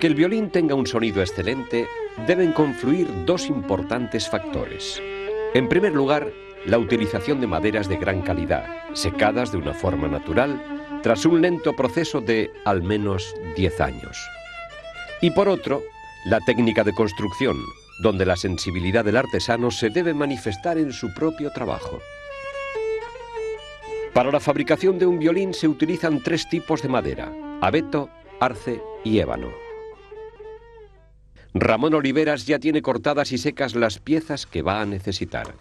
que el violín tenga un sonido excelente, deben confluir dos importantes factores. En primer lugar, la utilización de maderas de gran calidad, secadas de una forma natural, tras un lento proceso de al menos 10 años. Y por otro, la técnica de construcción, donde la sensibilidad del artesano se debe manifestar en su propio trabajo. Para la fabricación de un violín se utilizan tres tipos de madera, abeto, arce y ébano. Ramón Oliveras ya tiene cortadas y secas las piezas que va a necesitar.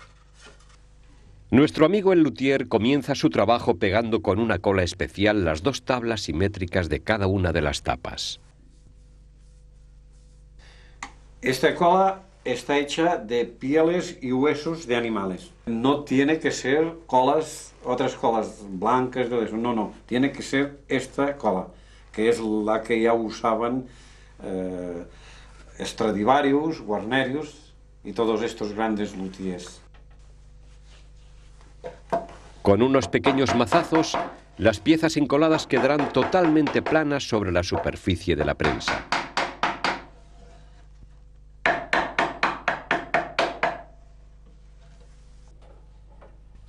Nuestro amigo el luthier comienza su trabajo pegando con una cola especial las dos tablas simétricas de cada una de las tapas. Esta cola está hecha de pieles y huesos de animales. No tiene que ser colas, otras colas blancas, no, no, tiene que ser esta cola, que es la que ya usaban eh, Estradivarius, Guarnerius y todos estos grandes luthiers. Con unos pequeños mazazos, las piezas encoladas quedarán totalmente planas sobre la superficie de la prensa.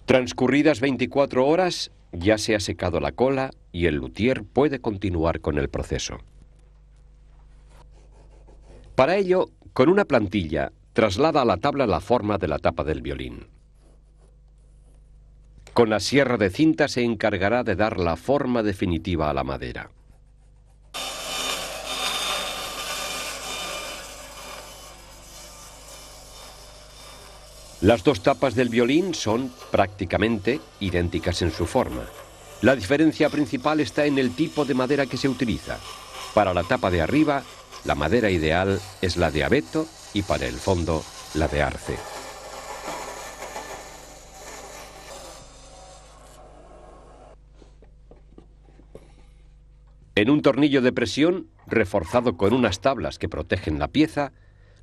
Transcurridas 24 horas, ya se ha secado la cola y el luthier puede continuar con el proceso. Para ello, con una plantilla, traslada a la tabla la forma de la tapa del violín. Con la sierra de cinta se encargará de dar la forma definitiva a la madera. Las dos tapas del violín son prácticamente idénticas en su forma. La diferencia principal está en el tipo de madera que se utiliza. Para la tapa de arriba la madera ideal es la de abeto y para el fondo la de arce. En un tornillo de presión, reforzado con unas tablas que protegen la pieza,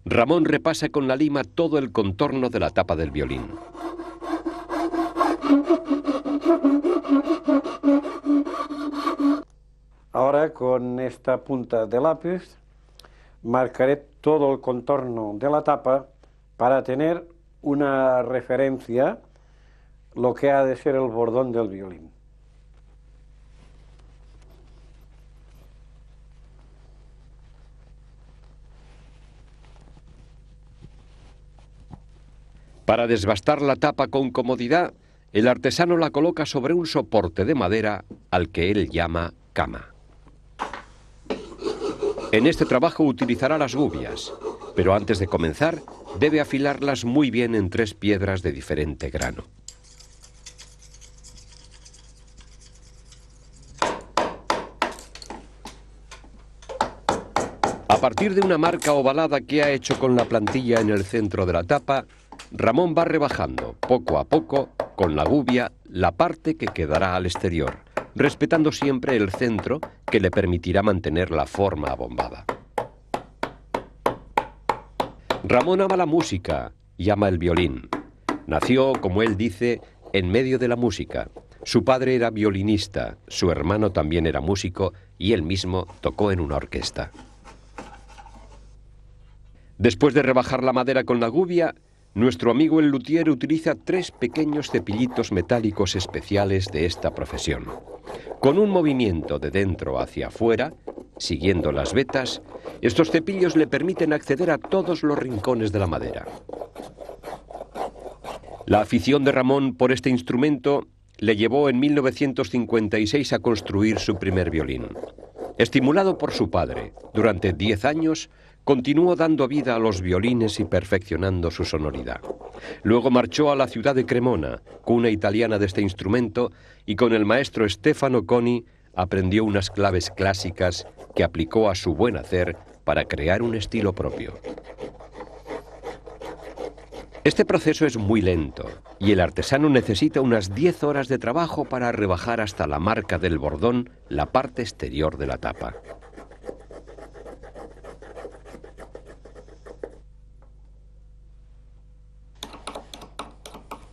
Ramón repasa con la lima todo el contorno de la tapa del violín. Ahora con esta punta de lápiz marcaré todo el contorno de la tapa para tener una referencia lo que ha de ser el bordón del violín. Para desbastar la tapa con comodidad, el artesano la coloca sobre un soporte de madera al que él llama cama. En este trabajo utilizará las gubias, pero antes de comenzar debe afilarlas muy bien en tres piedras de diferente grano. A partir de una marca ovalada que ha hecho con la plantilla en el centro de la tapa, Ramón va rebajando, poco a poco, con la gubia, la parte que quedará al exterior respetando siempre el centro que le permitirá mantener la forma abombada. Ramón ama la música y ama el violín. Nació, como él dice, en medio de la música. Su padre era violinista, su hermano también era músico y él mismo tocó en una orquesta. Después de rebajar la madera con la gubia, nuestro amigo el luthier utiliza tres pequeños cepillitos metálicos especiales de esta profesión. Con un movimiento de dentro hacia afuera, siguiendo las vetas, estos cepillos le permiten acceder a todos los rincones de la madera. La afición de Ramón por este instrumento le llevó en 1956 a construir su primer violín. Estimulado por su padre, durante 10 años Continuó dando vida a los violines y perfeccionando su sonoridad. Luego marchó a la ciudad de Cremona, cuna italiana de este instrumento, y con el maestro Stefano Coni aprendió unas claves clásicas que aplicó a su buen hacer para crear un estilo propio. Este proceso es muy lento y el artesano necesita unas 10 horas de trabajo para rebajar hasta la marca del bordón la parte exterior de la tapa.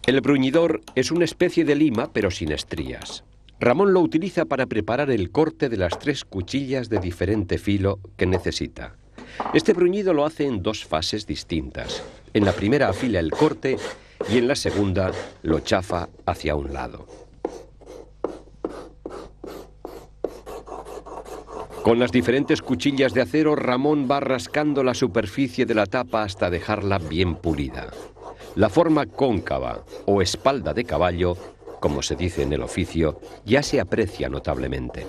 El bruñidor es una especie de lima pero sin estrías. Ramón lo utiliza para preparar el corte de las tres cuchillas de diferente filo que necesita. Este bruñido lo hace en dos fases distintas. En la primera afila el corte y en la segunda lo chafa hacia un lado. Con las diferentes cuchillas de acero, Ramón va rascando la superficie de la tapa hasta dejarla bien pulida. La forma cóncava o espalda de caballo, como se dice en el oficio, ya se aprecia notablemente.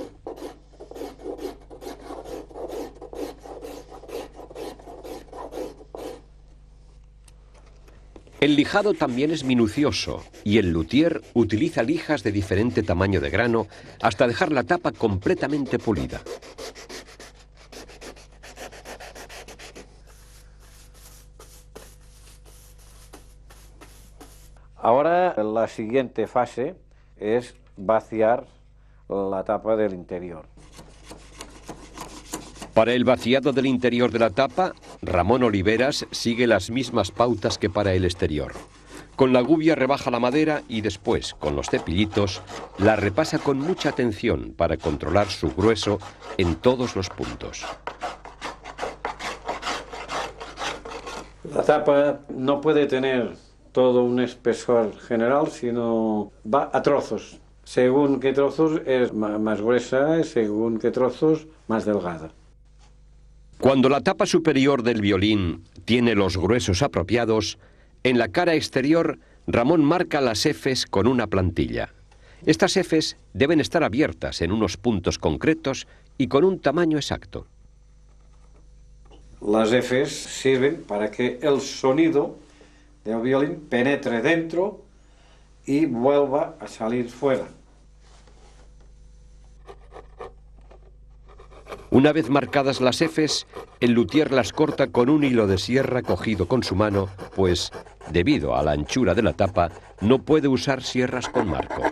El lijado también es minucioso y el luthier utiliza lijas de diferente tamaño de grano hasta dejar la tapa completamente pulida. siguiente fase es vaciar la tapa del interior. Para el vaciado del interior de la tapa, Ramón Oliveras sigue las mismas pautas que para el exterior. Con la gubia rebaja la madera y después, con los cepillitos, la repasa con mucha atención para controlar su grueso en todos los puntos. La tapa no puede tener todo un espesor general, sino va a trozos. Según qué trozos es más gruesa, según qué trozos más delgada. Cuando la tapa superior del violín tiene los gruesos apropiados, en la cara exterior Ramón marca las Fs con una plantilla. Estas Fs deben estar abiertas en unos puntos concretos y con un tamaño exacto. Las Fs sirven para que el sonido del violín penetre dentro y vuelva a salir fuera. Una vez marcadas las Fs, el luthier las corta con un hilo de sierra cogido con su mano, pues, debido a la anchura de la tapa, no puede usar sierras con marco.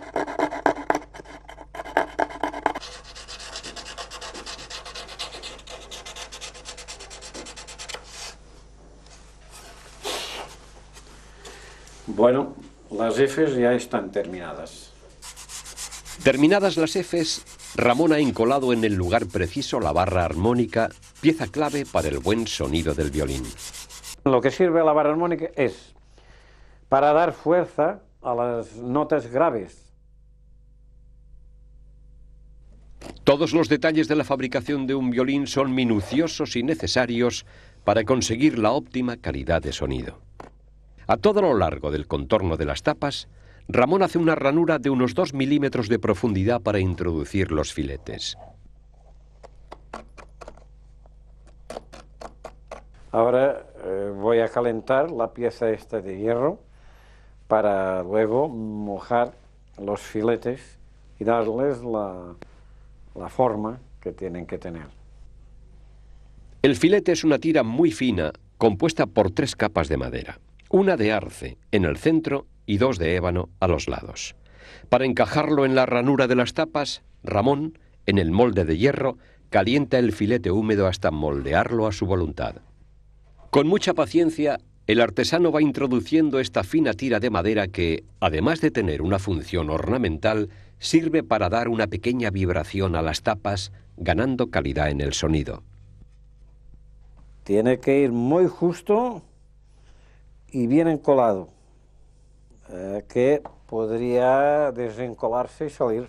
Bueno, las Fs ya están terminadas. Terminadas las Fs, Ramón ha encolado en el lugar preciso la barra armónica, pieza clave para el buen sonido del violín. Lo que sirve la barra armónica es para dar fuerza a las notas graves. Todos los detalles de la fabricación de un violín son minuciosos y necesarios para conseguir la óptima calidad de sonido. A todo lo largo del contorno de las tapas, Ramón hace una ranura de unos 2 milímetros de profundidad para introducir los filetes. Ahora eh, voy a calentar la pieza esta de hierro para luego mojar los filetes y darles la forma que tienen que tener. El filete es una tira muy fina compuesta por tres capas de madera una de arce en el centro y dos de ébano a los lados. Para encajarlo en la ranura de las tapas, Ramón, en el molde de hierro, calienta el filete húmedo hasta moldearlo a su voluntad. Con mucha paciencia, el artesano va introduciendo esta fina tira de madera que, además de tener una función ornamental, sirve para dar una pequeña vibración a las tapas, ganando calidad en el sonido. Tiene que ir muy justo y bien encolado, eh, que podría desencolarse y salir.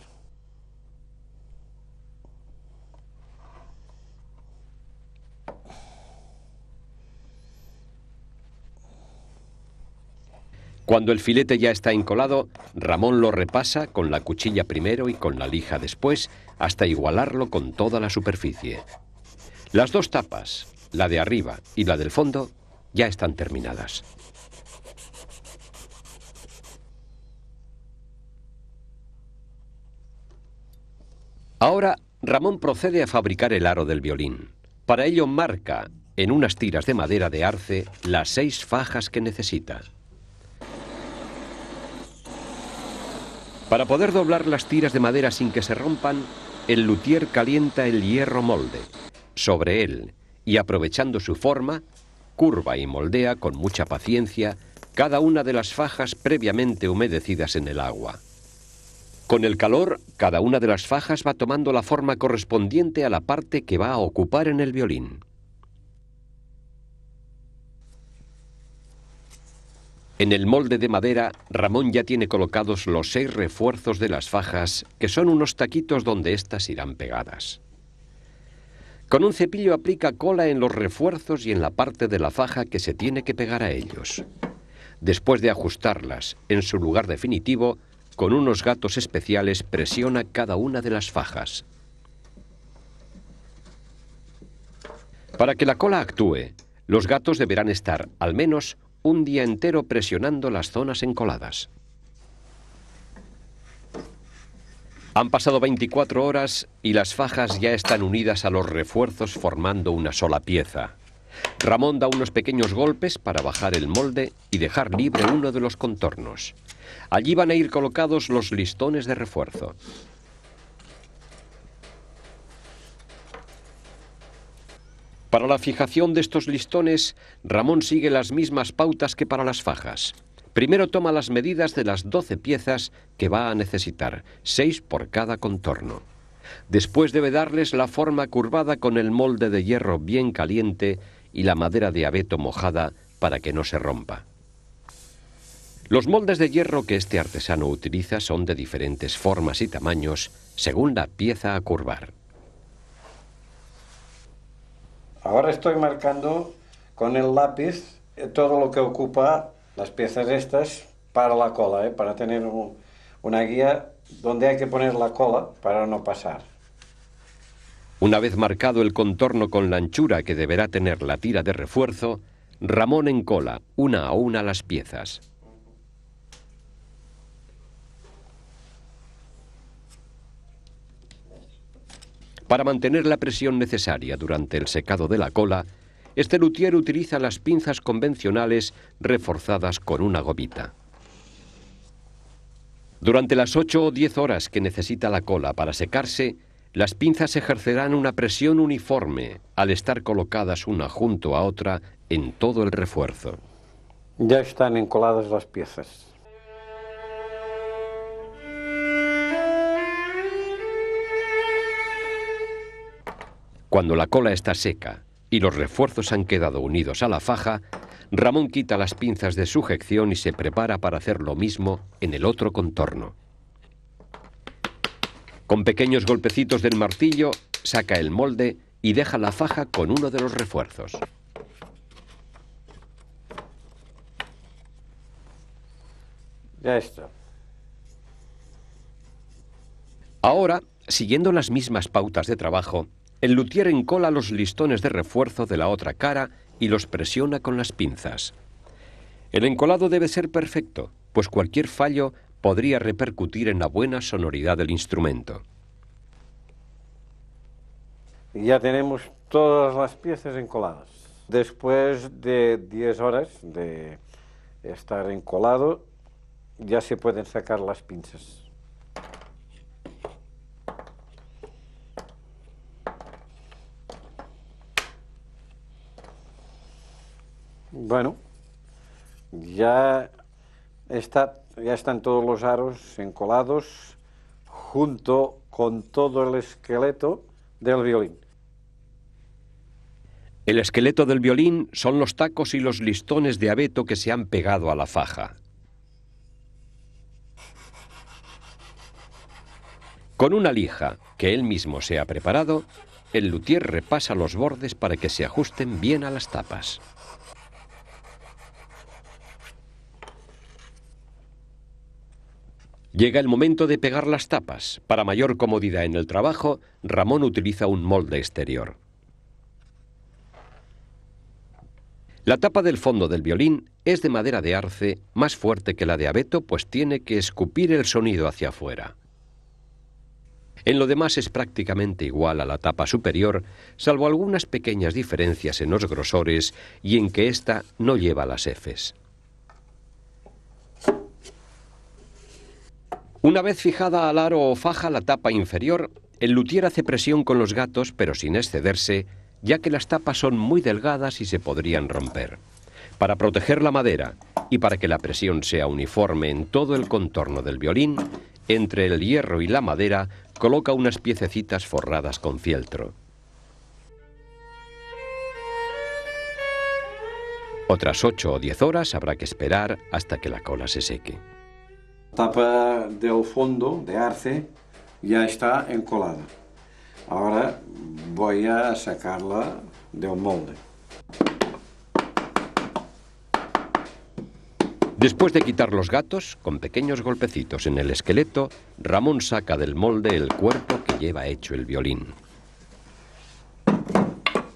Cuando el filete ya está encolado, Ramón lo repasa con la cuchilla primero y con la lija después, hasta igualarlo con toda la superficie. Las dos tapas, la de arriba y la del fondo, ya están terminadas. Ahora Ramón procede a fabricar el aro del violín. Para ello marca en unas tiras de madera de arce las seis fajas que necesita. Para poder doblar las tiras de madera sin que se rompan, el luthier calienta el hierro molde. Sobre él, y aprovechando su forma, curva y moldea con mucha paciencia cada una de las fajas previamente humedecidas en el agua. Con el calor, cada una de las fajas va tomando la forma correspondiente a la parte que va a ocupar en el violín. En el molde de madera, Ramón ya tiene colocados los seis refuerzos de las fajas, que son unos taquitos donde éstas irán pegadas. Con un cepillo aplica cola en los refuerzos y en la parte de la faja que se tiene que pegar a ellos. Después de ajustarlas en su lugar definitivo, con unos gatos especiales presiona cada una de las fajas. Para que la cola actúe, los gatos deberán estar al menos un día entero presionando las zonas encoladas. Han pasado 24 horas y las fajas ya están unidas a los refuerzos formando una sola pieza. Ramón da unos pequeños golpes para bajar el molde y dejar libre uno de los contornos. Allí van a ir colocados los listones de refuerzo. Para la fijación de estos listones, Ramón sigue las mismas pautas que para las fajas. Primero toma las medidas de las 12 piezas que va a necesitar, 6 por cada contorno. Después debe darles la forma curvada con el molde de hierro bien caliente y la madera de abeto mojada para que no se rompa. Los moldes de hierro que este artesano utiliza son de diferentes formas y tamaños según la pieza a curvar. Ahora estoy marcando con el lápiz eh, todo lo que ocupa las piezas estas para la cola, eh, para tener una guía donde hay que poner la cola para no pasar. Una vez marcado el contorno con la anchura que deberá tener la tira de refuerzo, Ramón encola una a una las piezas. Para mantener la presión necesaria durante el secado de la cola, este luthier utiliza las pinzas convencionales reforzadas con una gobita. Durante las 8 o 10 horas que necesita la cola para secarse, las pinzas ejercerán una presión uniforme al estar colocadas una junto a otra en todo el refuerzo. Ya están encoladas las piezas. Cuando la cola está seca y los refuerzos han quedado unidos a la faja, Ramón quita las pinzas de sujeción y se prepara para hacer lo mismo en el otro contorno. Con pequeños golpecitos del martillo, saca el molde y deja la faja con uno de los refuerzos. Ya está. Ahora, siguiendo las mismas pautas de trabajo, el luthier encola los listones de refuerzo de la otra cara y los presiona con las pinzas. El encolado debe ser perfecto, pues cualquier fallo podría repercutir en la buena sonoridad del instrumento. Ya tenemos todas las piezas encoladas. Después de 10 horas de estar encolado, ya se pueden sacar las pinzas. Bueno, ya, ya están todos los aros encolados junto con todo el esqueleto del violín. El esqueleto del violín son los tacos y los listones de abeto que se han pegado a la faja. Con una lija que él mismo se ha preparado, el luthier repasa los bordes para que se ajusten bien a las tapas. Llega el momento de pegar las tapas. Para mayor comodidad en el trabajo, Ramón utiliza un molde exterior. La tapa del fondo del violín es de madera de arce, más fuerte que la de abeto, pues tiene que escupir el sonido hacia afuera. En lo demás es prácticamente igual a la tapa superior, salvo algunas pequeñas diferencias en los grosores y en que ésta no lleva las Fs. Una vez fijada al aro o faja la tapa inferior, el luthier hace presión con los gatos, pero sin excederse, ya que las tapas son muy delgadas y se podrían romper. Para proteger la madera y para que la presión sea uniforme en todo el contorno del violín, entre el hierro y la madera coloca unas piececitas forradas con fieltro. Otras ocho o diez horas habrá que esperar hasta que la cola se seque tapa del fondo de arce ya está encolada. Ahora voy a sacarla del molde. Después de quitar los gatos, con pequeños golpecitos en el esqueleto, Ramón saca del molde el cuerpo que lleva hecho el violín.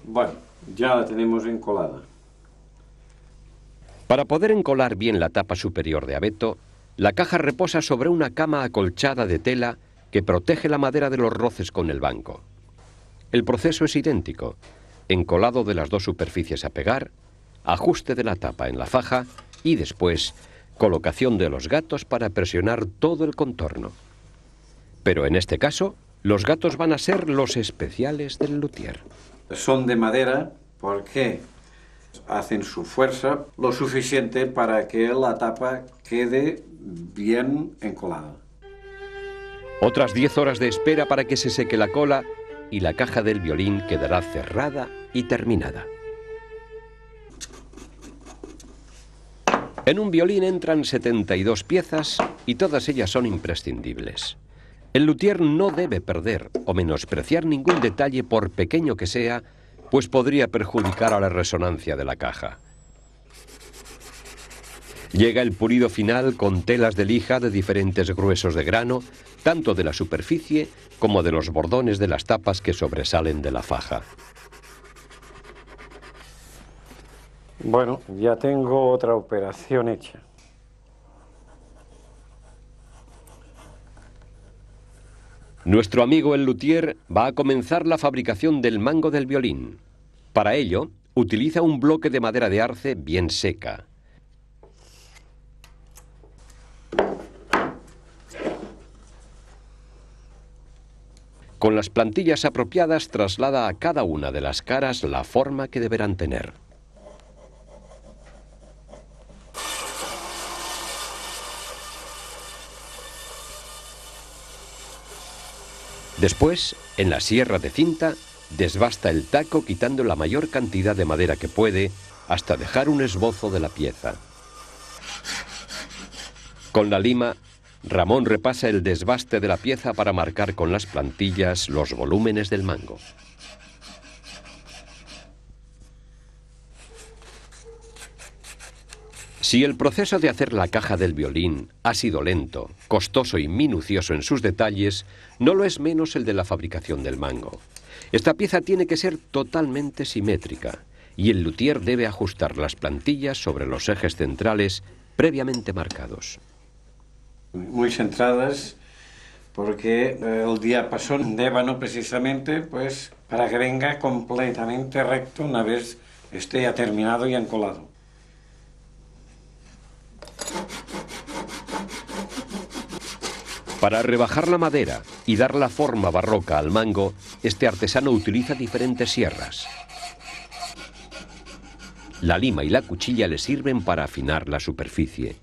Bueno, ya la tenemos encolada. Para poder encolar bien la tapa superior de abeto, la caja reposa sobre una cama acolchada de tela que protege la madera de los roces con el banco. El proceso es idéntico. Encolado de las dos superficies a pegar, ajuste de la tapa en la faja y después colocación de los gatos para presionar todo el contorno. Pero en este caso, los gatos van a ser los especiales del luthier. Son de madera, ¿por qué? hacen su fuerza lo suficiente para que la tapa quede bien encolada. Otras 10 horas de espera para que se seque la cola y la caja del violín quedará cerrada y terminada. En un violín entran 72 piezas y todas ellas son imprescindibles. El luthier no debe perder o menospreciar ningún detalle por pequeño que sea pues podría perjudicar a la resonancia de la caja. Llega el pulido final con telas de lija de diferentes gruesos de grano, tanto de la superficie como de los bordones de las tapas que sobresalen de la faja. Bueno, ya tengo otra operación hecha. Nuestro amigo el luthier va a comenzar la fabricación del mango del violín. Para ello, utiliza un bloque de madera de arce bien seca. Con las plantillas apropiadas traslada a cada una de las caras la forma que deberán tener. Después, en la sierra de cinta, desbasta el taco quitando la mayor cantidad de madera que puede hasta dejar un esbozo de la pieza. Con la lima, Ramón repasa el desbaste de la pieza para marcar con las plantillas los volúmenes del mango. Si el proceso de hacer la caja del violín ha sido lento, costoso y minucioso en sus detalles, no lo es menos el de la fabricación del mango. Esta pieza tiene que ser totalmente simétrica y el luthier debe ajustar las plantillas sobre los ejes centrales previamente marcados. Muy centradas porque eh, el diapasón de ébano precisamente pues para que venga completamente recto una vez esté terminado y encolado. Para rebajar la madera y dar la forma barroca al mango, este artesano utiliza diferentes sierras. La lima y la cuchilla le sirven para afinar la superficie.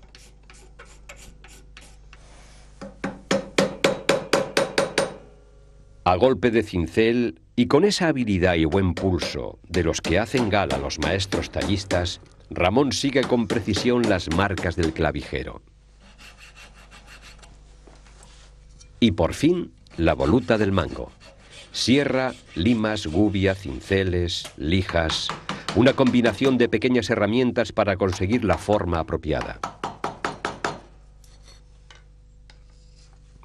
A golpe de cincel y con esa habilidad y buen pulso de los que hacen gala los maestros tallistas, Ramón sigue con precisión las marcas del clavijero. Y por fin, la voluta del mango. Sierra, limas, gubia, cinceles, lijas. Una combinación de pequeñas herramientas para conseguir la forma apropiada.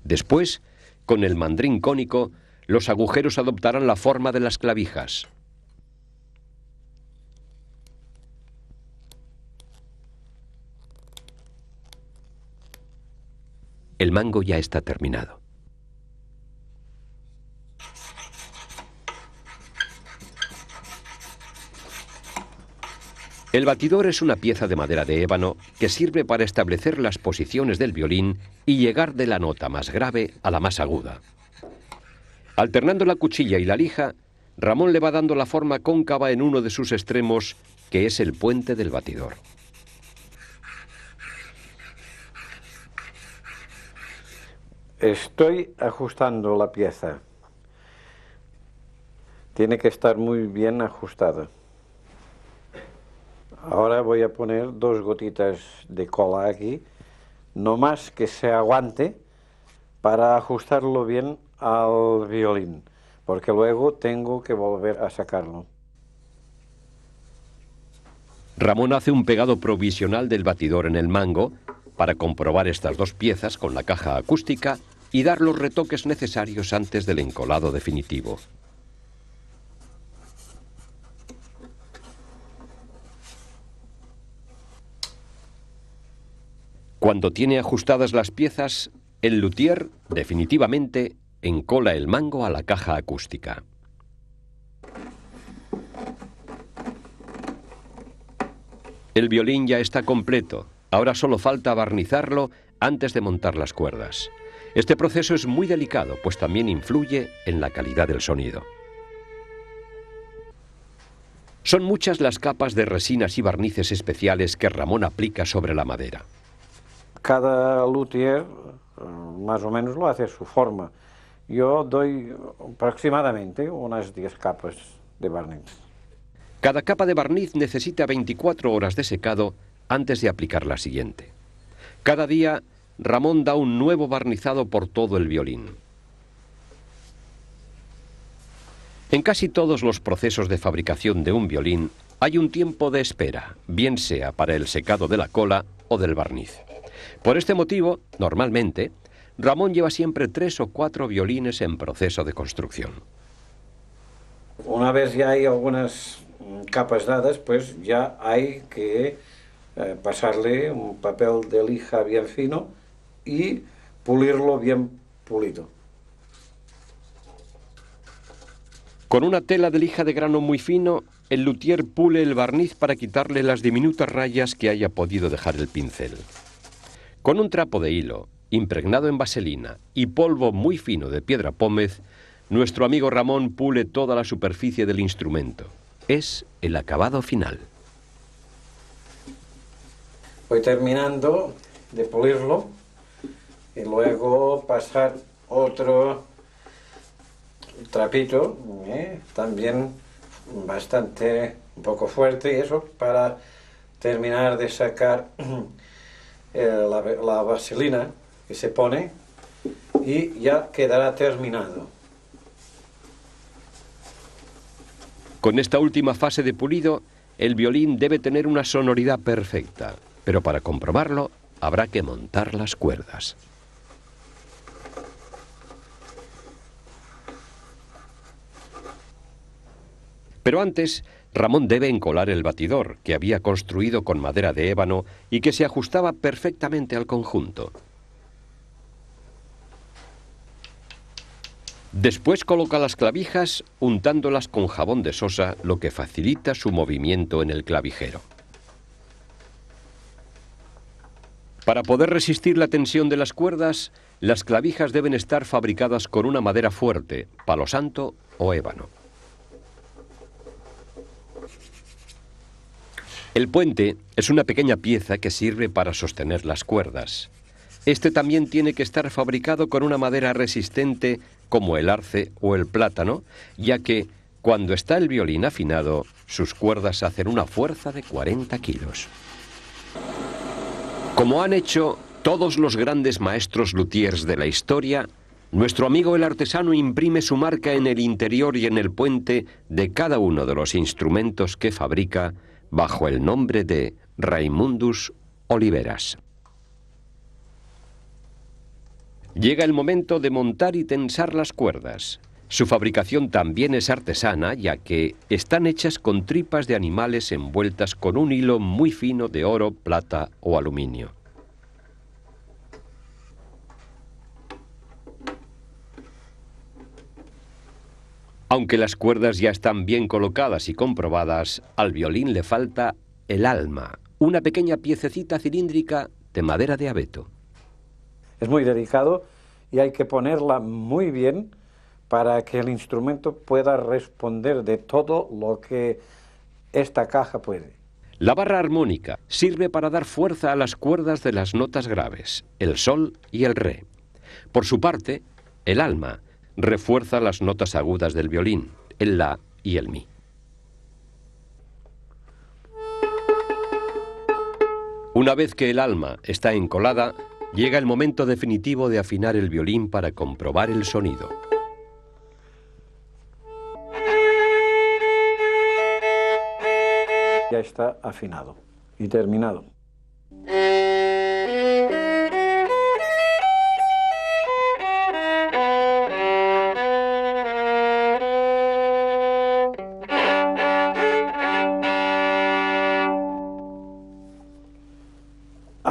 Después, con el mandrín cónico, los agujeros adoptarán la forma de las clavijas. El mango ya está terminado. El batidor es una pieza de madera de ébano que sirve para establecer las posiciones del violín y llegar de la nota más grave a la más aguda. Alternando la cuchilla y la lija, Ramón le va dando la forma cóncava en uno de sus extremos, que es el puente del batidor. Estoy ajustando la pieza. Tiene que estar muy bien ajustada. Ahora voy a poner dos gotitas de cola aquí, no más que se aguante para ajustarlo bien al violín, porque luego tengo que volver a sacarlo. Ramón hace un pegado provisional del batidor en el mango para comprobar estas dos piezas con la caja acústica y dar los retoques necesarios antes del encolado definitivo. Cuando tiene ajustadas las piezas, el luthier definitivamente encola el mango a la caja acústica. El violín ya está completo, ahora solo falta barnizarlo antes de montar las cuerdas. Este proceso es muy delicado, pues también influye en la calidad del sonido. Son muchas las capas de resinas y barnices especiales que Ramón aplica sobre la madera cada luthier eh, más o menos lo hace a su forma. Yo doy aproximadamente unas 10 capas de barniz. Cada capa de barniz necesita 24 horas de secado antes de aplicar la siguiente. Cada día, Ramón da un nuevo barnizado por todo el violín. En casi todos los procesos de fabricación de un violín hay un tiempo de espera, bien sea para el secado de la cola o del barniz. Por este motivo, normalmente, Ramón lleva siempre tres o cuatro violines en proceso de construcción. Una vez ya hay algunas capas dadas, pues ya hay que eh, pasarle un papel de lija bien fino y pulirlo bien pulido. Con una tela de lija de grano muy fino, el luthier pule el barniz para quitarle las diminutas rayas que haya podido dejar el pincel. Con un trapo de hilo, impregnado en vaselina y polvo muy fino de piedra pómez, nuestro amigo Ramón pule toda la superficie del instrumento. Es el acabado final. Voy terminando de pulirlo y luego pasar otro trapito, eh, también bastante, un poco fuerte y eso, para terminar de sacar Eh, la, la, vaselina que se pone y ya quedará terminado. Con esta última fase de pulido, el violín debe tener una sonoridad perfecta, pero para comprobarlo habrá que montar las cuerdas. Pero antes, Ramón debe encolar el batidor, que había construido con madera de ébano y que se ajustaba perfectamente al conjunto. Después coloca las clavijas untándolas con jabón de sosa, lo que facilita su movimiento en el clavijero. Para poder resistir la tensión de las cuerdas, las clavijas deben estar fabricadas con una madera fuerte, palo santo o ébano. El puente es una pequeña pieza que sirve para sostener las cuerdas. Este también tiene que estar fabricado con una madera resistente como el arce o el plátano, ya que cuando está el violín afinado, sus cuerdas hacen una fuerza de 40 kilos. Como han hecho todos los grandes maestros luthiers de la historia, nuestro amigo el artesano imprime su marca en el interior y en el puente de cada uno de los instrumentos que fabrica bajo el nombre de Raimundus Oliveras. Llega el momento de montar y tensar las cuerdas. Su fabricación también es artesana, ya que están hechas con tripas de animales envueltas con un hilo muy fino de oro, plata o aluminio. Aunque las cuerdas ya están bien colocadas y comprobadas, al violín le falta el alma, una pequeña piececita cilíndrica de madera de abeto. Es muy delicado y hay que ponerla muy bien para que el instrumento pueda responder de todo lo que esta caja puede. La barra armónica sirve para dar fuerza a las cuerdas de las notas graves, el sol y el re. Por su parte, el alma refuerza las notas agudas del violín, el la y el mi. Una vez que el alma está encolada, llega el momento definitivo de afinar el violín para comprobar el sonido. Ya está afinado y terminado.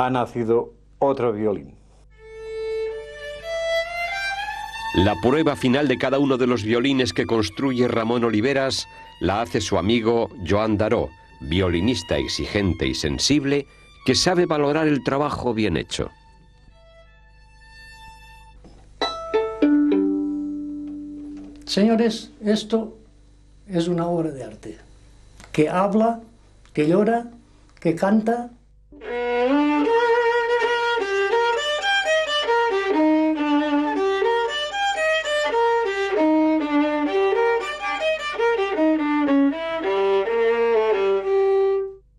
ha nacido otro violín. La prueba final de cada uno de los violines que construye Ramón Oliveras la hace su amigo Joan Daró, violinista exigente y sensible que sabe valorar el trabajo bien hecho. Señores, esto es una obra de arte que habla, que llora, que canta.